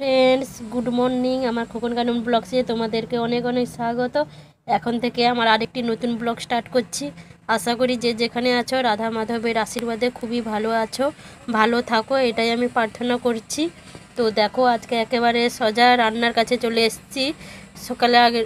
friends good morning আমার খোকন কানুন ব্লগসে তোমাদেরকে অনেক অনেক স্বাগত এখন থেকে আমার আরেকটি নতুন ব্লগ স্টার্ট করছি আশা করি যে যেখানে আছো রাধা মাধবের আশীর্বাদে খুবই ভালো আছো ভালো থাকো এটাই আমি প্রার্থনা করছি তো দেখো আজকে একেবারে সজা রান্নার কাছে চলে এসেছি সকালে আগে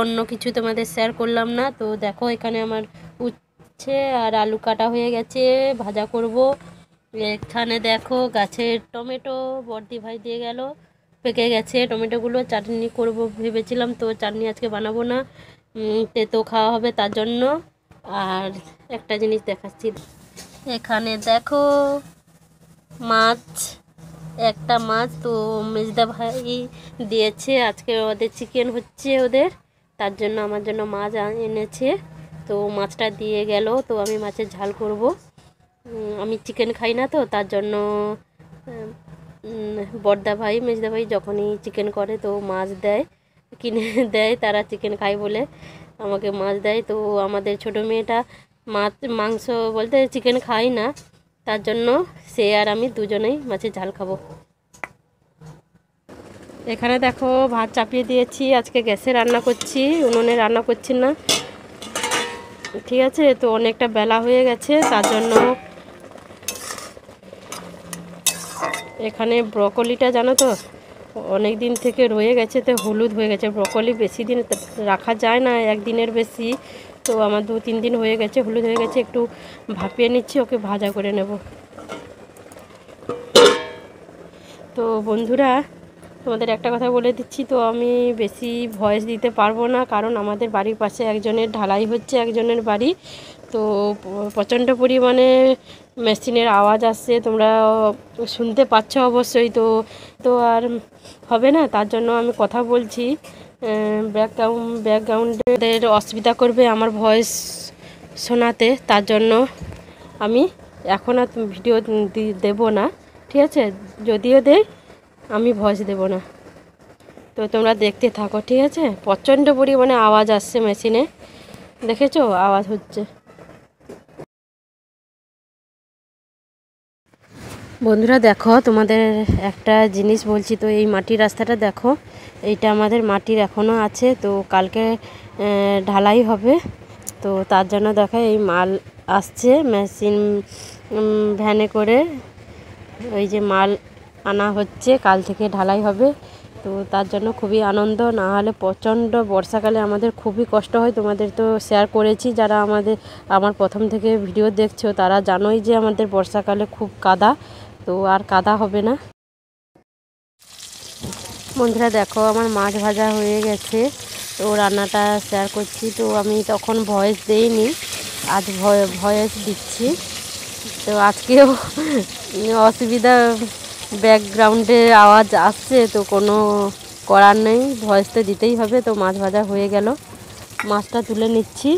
অন্য কিছু তোমাদের শেয়ার করলাম না তো দেখো এখানে আমার উচ্ছে আর আলু কাটা হয়ে গেছে ভাজা করব এখানে দেখো গাছের টমেটো বর্দি ভাই দিয়ে গেল পেকে গেছে টমেটোগুলো চাটনি করব ভেবেছিলাম তো চাটনি আজকে বানাবো না তেতো খাওয়া হবে তার জন্য আর একটা জিনিস দেখাচ্ছি এখানে দেখো মাছ একটা মাছ তো মেজদা ভাই দিয়েছে আজকে ওদের চিকেন হচ্ছে ওদের তার জন্য আমার জন্য মাছ এনেছে তো মাছটা দিয়ে গেল তো আমি মাছের ঝাল করব আমি চিকেন খাই না তো তার জন্য বর্দা ভাই মেজদা ভাই যখনই চিকেন করে তো মাছ দেয় কিনে দেয় তারা চিকেন খায় বলে আমাকে মাছ দেয় তো আমাদের ছোট মেয়েটা মাছ মাংস বলতে চিকেন খাই না তার জন্য সে আর আমি দুজনেই মাছের ঝাল খাবো এখানে দেখো ভাত চাপিয়ে দিয়েছি আজকে গ্যাসে রান্না করছি উনুনে রান্না করছি না ঠিক আছে তো অনেকটা বেলা হয়ে গেছে তার জন্য এখানে ব্রকলিটা জানো তো অনেক দিন থেকে রয়ে গেছে তো হলুদ হয়ে গেছে ব্রকলি বেশি দিন রাখা যায় না একদিনের বেশি তো আমার দু তিন দিন হয়ে গেছে হলুদ হয়ে গেছে একটু ভাপিয়ে নিচ্ছি ওকে ভাজা করে নেব তো বন্ধুরা তোমাদের একটা কথা বলে দিচ্ছি তো আমি বেশি ভয়েস দিতে পারবো না কারণ আমাদের বাড়ির পাশে একজনের ঢালাই হচ্ছে একজনের বাড়ি তো প্রচণ্ড পরিমাণে মেশিনের আওয়াজ আসছে তোমরা শুনতে পাচ্ছ অবশ্যই তো তো আর হবে না তার জন্য আমি কথা বলছি ব্যাকগ্রাউন্ড ব্যাকগ্রাউন্ডের অসুবিধা করবে আমার ভয়েস শোনাতে তার জন্য আমি এখন আর ভিডিও দেবো না ঠিক আছে যদিও দেয় আমি ভয়েস দেব না তো তোমরা দেখতে থাকো ঠিক আছে প্রচণ্ড পরিমাণে আওয়াজ আসছে মেশিনে দেখেছো আওয়াজ হচ্ছে বন্ধুরা দেখো তোমাদের একটা জিনিস বলছি তো এই মাটির রাস্তাটা দেখো এইটা আমাদের মাটির এখনও আছে তো কালকে ঢালাই হবে তো তার জন্য দেখো এই মাল আসছে মেশিন ভ্যানে করে ওই যে মাল আনা হচ্ছে কাল থেকে ঢালাই হবে তো তার জন্য খুবই আনন্দ না হলে প্রচণ্ড বর্ষাকালে আমাদের খুবই কষ্ট হয় তোমাদের তো শেয়ার করেছি যারা আমাদের আমার প্রথম থেকে ভিডিও দেখছো তারা জানোই যে আমাদের বর্ষাকালে খুব কাদা তো আর কাদা হবে না বন্ধুরা দেখো আমার মাছ ভাজা হয়ে গেছে তো রান্নাটা শেয়ার করছি তো আমি তখন ভয়েস দেইনি আজ ভয়েস দিচ্ছি তো আজকেও অসুবিধা ব্যাকগ্রাউন্ডে আওয়াজ আসছে তো কোনো করার নেই ভয়েস তো দিতেই হবে তো মাছ ভাজা হয়ে গেল মাছটা তুলে নিচ্ছি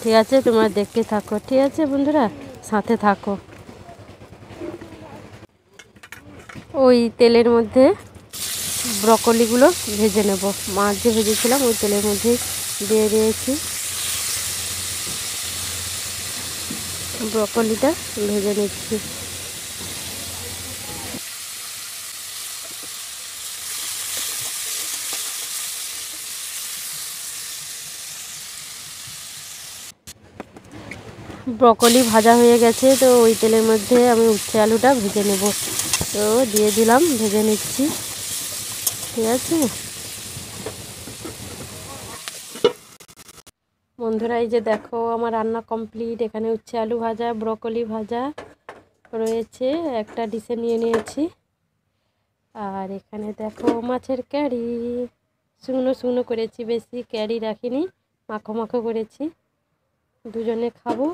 ঠিক আছে তোমরা দেখতে থাকো ঠিক আছে বন্ধুরা সাথে থাকো ওই তেলের মধ্যে ব্রকলিগুলো ভেজে নেব মাছ যে ভেজেছিলাম ওই তেলের মধ্যে দিয়ে দিয়েছি ব্রকলিটা ভেজে নিচ্ছি ব্রকলি ভাজা হয়ে গেছে তো ওই তেলের মধ্যে আমি উচ্ছে আলুটা ভেজে নেব তো দিয়ে দিলাম ভেজে নিচ্ছি ঠিক আছে বন্ধুরা এই যে দেখো আমার রান্না কমপ্লিট এখানে উচ্ছে আলু ভাজা ব্রকলি ভাজা রয়েছে একটা ডিশে নিয়ে নিয়েছি আর এখানে দেখো মাছের ক্যারি শুকনো শুকনো করেছি বেশি ক্যারি রাখিনি মাখো মাখো করেছি দুজনে খাবো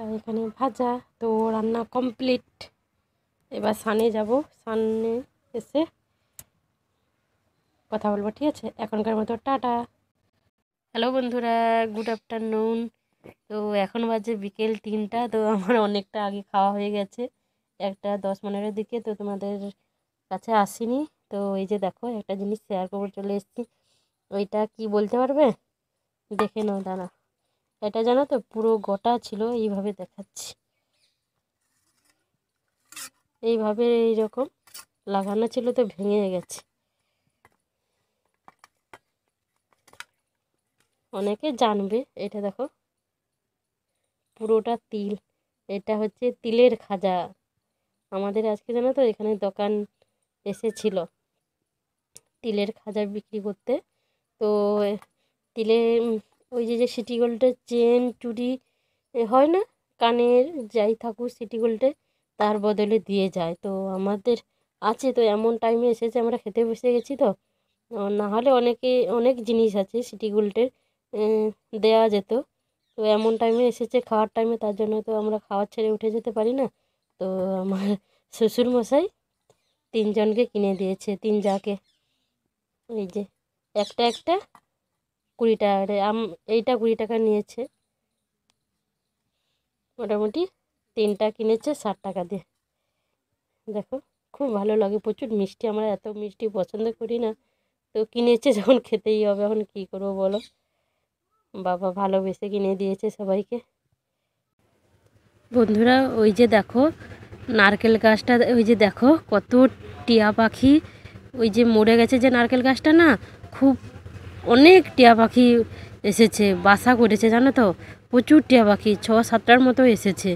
আর এখানে ভাজা তো রান্না কমপ্লিট এবার সানে যাব সানে এসে কথা বলবো ঠিক আছে এখনকার মতো টাটা হ্যালো বন্ধুরা গুড আফটারনুন তো এখন বাজে বিকেল তিনটা তো আমার অনেকটা আগে খাওয়া হয়ে গেছে একটা দশ পনেরো দিকে তো তোমাদের কাছে আসিনি তো এই যে দেখো একটা জিনিস শেয়ার করে চলে এসেছি ওইটা কি বলতে পারবে দেখে নাও দাঁড়া এটা জানো তো পুরো গোটা ছিল এইভাবে দেখাচ্ছি এইভাবে এইরকম লাগানো ছিল তো ভেঙে গেছে অনেকে জানবে এটা দেখো পুরোটা তিল এটা হচ্ছে তিলের খাজা আমাদের আজকে জানো তো এখানে দোকান এসেছিল তিলের খাজা বিক্রি করতে তো তিলের ওই যে যে সিটি গোল্ডের চেন চুরি হয় না কানের যাই থাকুক সিটি গোল্ডে তার বদলে দিয়ে যায় তো আমাদের আছে তো এমন টাইমে এসেছে আমরা খেতে বসে গেছি তো না হলে অনেকে অনেক জিনিস আছে সিটি গোল্ডের দেয়া যেত তো এমন টাইমে এসেছে খাওয়ার টাইমে তার জন্য তো আমরা খাওয়ার ছেড়ে উঠে যেতে পারি না তো আমার শ্বশুর মশাই তিনজনকে কিনে দিয়েছে তিন যাকে এই যে একটা একটা কুড়ি টাকা করে আম এইটা কুড়ি টাকা নিয়েছে মোটামুটি তিনটা কিনেছে ষাট টাকা দিয়ে দেখো খুব ভালো লাগে প্রচুর মিষ্টি আমরা এত মিষ্টি পছন্দ করি না তো কিনেছে যখন খেতেই হবে এখন কী করবো বলো বাবা ভালোবেসে কিনে দিয়েছে সবাইকে বন্ধুরা ওই যে দেখো নারকেল গাছটা ওই যে দেখো কত টিয়া পাখি ওই যে মরে গেছে যে নারকেল গাছটা না খুব অনেক টিয়া পাখি এসেছে বাসা করেছে জানো তো প্রচুর টিয়া পাখি ছ সাতটার মতো এসেছে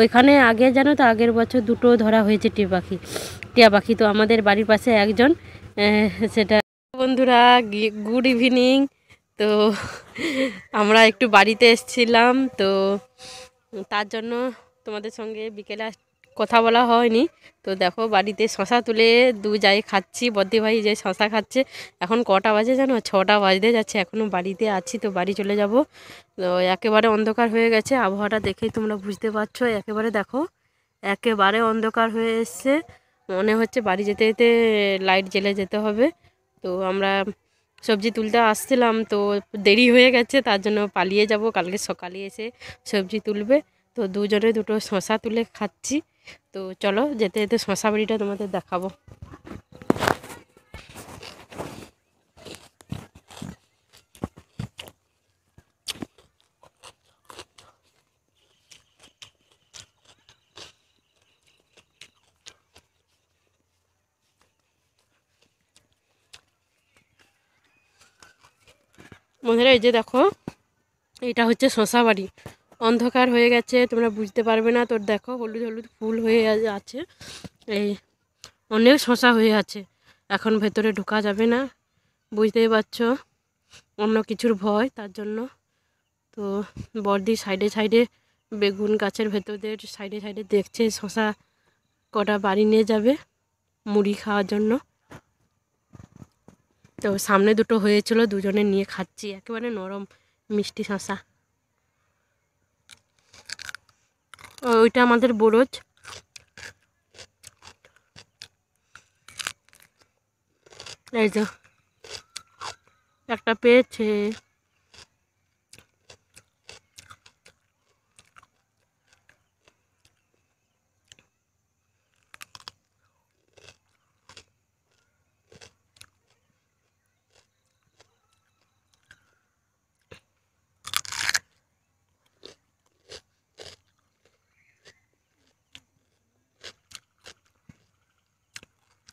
ওইখানে আগে জানো তো আগের বছর দুটো ধরা হয়েছে টিয়া পাখি টিয়া পাখি তো আমাদের বাড়ির পাশে একজন সেটা বন্ধুরা গুড ইভিনিং তো আমরা একটু বাড়িতে এসছিলাম তো তার জন্য তোমাদের সঙ্গে বিকেলে কথা বলা হয়নি তো দেখো বাড়িতে শশা তুলে দু যাই খাচ্ছি বদ্দি ভাই যে শশা খাচ্ছে এখন কটা বাজে জানো ছটা বাজতে যাচ্ছে এখনও বাড়িতে আছি তো বাড়ি চলে যাব তো একেবারে অন্ধকার হয়ে গেছে আবহাওয়াটা দেখেই তোমরা বুঝতে পারছো একেবারে দেখো একেবারে অন্ধকার হয়ে এসছে মনে হচ্ছে বাড়ি যেতে যেতে লাইট জেলে যেতে হবে তো আমরা সবজি তুলতে আসছিলাম তো দেরি হয়ে গেছে তার জন্য পালিয়ে যাব কালকে সকালে এসে সবজি তুলবে তো দুজনে দুটো শশা তুলে খাচ্ছি তো চলো যেতে যেতে শশা বাড়িটা তোমাদের দেখাবো বন্ধুরা এই যে দেখো এটা হচ্ছে শশা বাড়ি অন্ধকার হয়ে গেছে তোমরা বুঝতে পারবে না তোর দেখো হলুদ হলুদ ফুল হয়ে আছে এই অনেক শশা হয়ে আছে এখন ভেতরে ঢোকা যাবে না বুঝতেই পারছো অন্য কিছুর ভয় তার জন্য তো বর্দি সাইডে সাইডে বেগুন গাছের ভেতরদের সাইডে সাইডে দেখছে শশা কটা বাড়ি নিয়ে যাবে মুড়ি খাওয়ার জন্য তো সামনে দুটো হয়েছিল দুজনে নিয়ে খাচ্ছি একেবারে নরম মিষ্টি শশা ওইটা আমাদের বরজ এই যে একটা পেয়েছে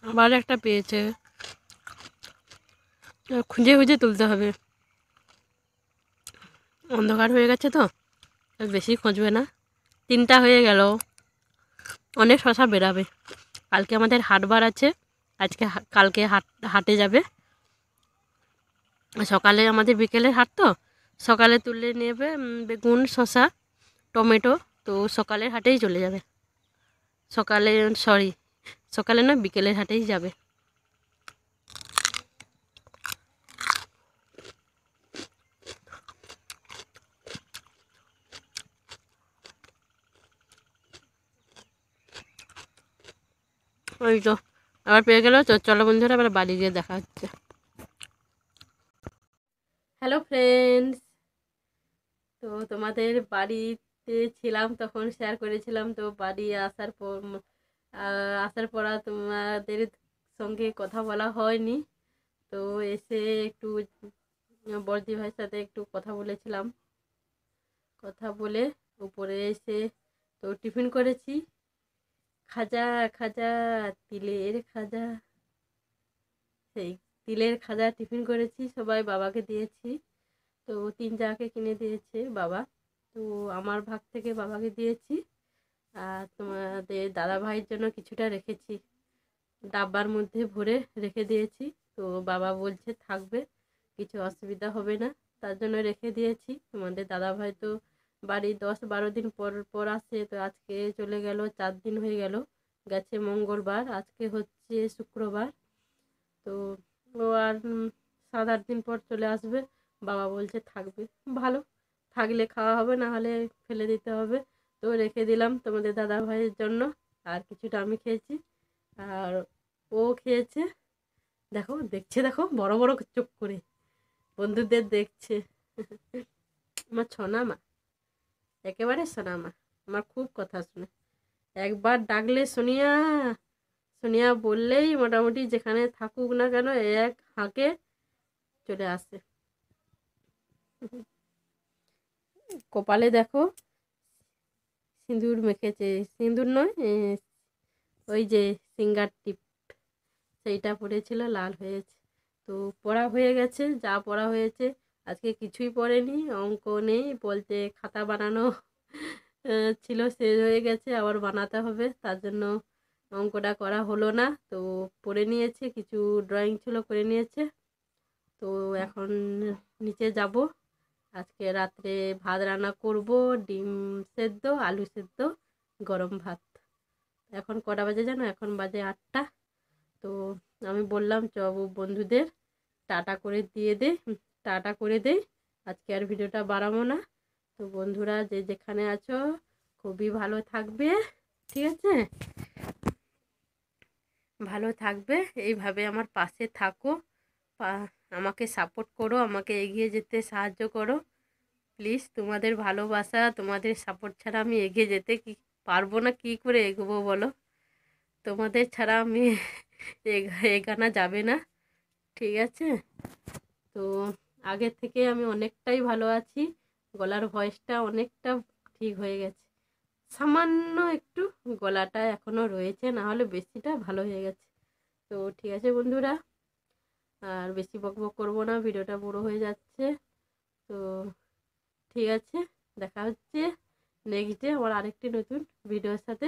আবার একটা পেয়েছে খুঁজে খুঁজে তুলতে হবে অন্ধকার হয়ে গেছে তো বেশি খুঁজবে না তিনটা হয়ে গেল অনেক শশা বেরাবে কালকে আমাদের হাটবার আছে আজকে কালকে হাট হাটে যাবে সকালে আমাদের বিকেলের হাট তো সকালে তুলে নেবে বেগুন শশা টমেটো তো সকালের হাটেই চলে যাবে সকালে সরি সকালে না বিকেলের হাটেই যাবে ওই তো আবার পেয়ে গেল তো চলো বন্ধুরা আবার বাড়ি গিয়ে দেখা হচ্ছে হ্যালো ফ্রেন্ডস তো তোমাদের বাড়িতে ছিলাম তখন শেয়ার করেছিলাম তো বাড়ি আসার পর আসার পর তোমাদের সঙ্গে কথা বলা হয়নি তো এসে একটু বর্দি ভাইয়ের সাথে একটু কথা বলেছিলাম কথা বলে উপরে এসে তো টিফিন করেছি খাজা খাজা তিলের খাজা সেই তিলের খাজা টিফিন করেছি সবাই বাবাকে দিয়েছি তো তিন জাকে কিনে দিয়েছে বাবা তো আমার ভাগ থেকে বাবাকে দিয়েছি আর তোমাদের দাদা ভাইয়ের জন্য কিছুটা রেখেছি ডাব্বার মধ্যে ভরে রেখে দিয়েছি তো বাবা বলছে থাকবে কিছু অসুবিধা হবে না তার জন্য রেখে দিয়েছি তোমাদের দাদা ভাই তো বাড়ি দশ বারো দিন পর পর আসে তো আজকে চলে গেল চার দিন হয়ে গেল গেছে মঙ্গলবার আজকে হচ্ছে শুক্রবার তো ও আর সাত আট দিন পর চলে আসবে বাবা বলছে থাকবে ভালো থাকলে খাওয়া হবে না হলে ফেলে দিতে হবে তো রেখে দিলাম তোমাদের দাদা ভাইয়ের জন্য আর কিছুটা আমি খেয়েছি আর ও খেয়েছে দেখো দেখছে দেখো বড় বড় চোখ করে বন্ধুদের দেখছে আমার ছনামা একেবারে সোনামা আমার খুব কথা শুনে একবার ডাকলে সোনিয়া সোনিয়া বললেই মোটামুটি যেখানে থাকুক না কেন এক হাঁকে চলে আসে কপালে দেখো সিঁদুর মেখেছে সিঁদুর নয় ওই যে সিঙ্গার টিপ সেইটা পরেছিল লাল হয়েছে তো পড়া হয়ে গেছে যা পড়া হয়েছে আজকে কিছুই পড়েনি অঙ্ক নেই বলতে খাতা বানানো ছিল শেষ হয়ে গেছে আবার বানাতে হবে তার জন্য অঙ্কটা করা হলো না তো পড়ে নিয়েছে কিছু ড্রয়িং ছিল করে নিয়েছে তো এখন নিচে যাব আজকে রাত্রে ভাত রান্না করব ডিম সেদ্ধ আলু সেদ্ধ গরম ভাত এখন কটা বাজে জানো এখন বাজে আটটা তো আমি বললাম চব বন্ধুদের টাটা করে দিয়ে দে টাটা করে দেই আজকে আর ভিডিওটা বাড়াবো না তো বন্ধুরা যে যেখানে আছো খুবই ভালো থাকবে ঠিক আছে ভালো থাকবে এইভাবে আমার পাশে থাকো পা আমাকে সাপোর্ট করো আমাকে এগিয়ে যেতে সাহায্য করো প্লিজ তোমাদের ভালোবাসা তোমাদের সাপোর্ট ছাড়া আমি এগিয়ে যেতে কি পারবো না কি করে এগোবো বলো তোমাদের ছাড়া আমি এগানা যাবে না ঠিক আছে তো আগের থেকে আমি অনেকটাই ভালো আছি গলার ভয়েসটা অনেকটা ঠিক হয়ে গেছে সামান্য একটু গলাটা এখনও রয়েছে না হলে বেশিটা ভালো হয়ে গেছে তো ঠিক আছে বন্ধুরা আর বেশি বকবক করবো না ভিডিওটা বড় হয়ে যাচ্ছে তো ঠিক আছে দেখা হচ্ছে নেক্সট ডে আমার আরেকটি নতুন ভিডিওর সাথে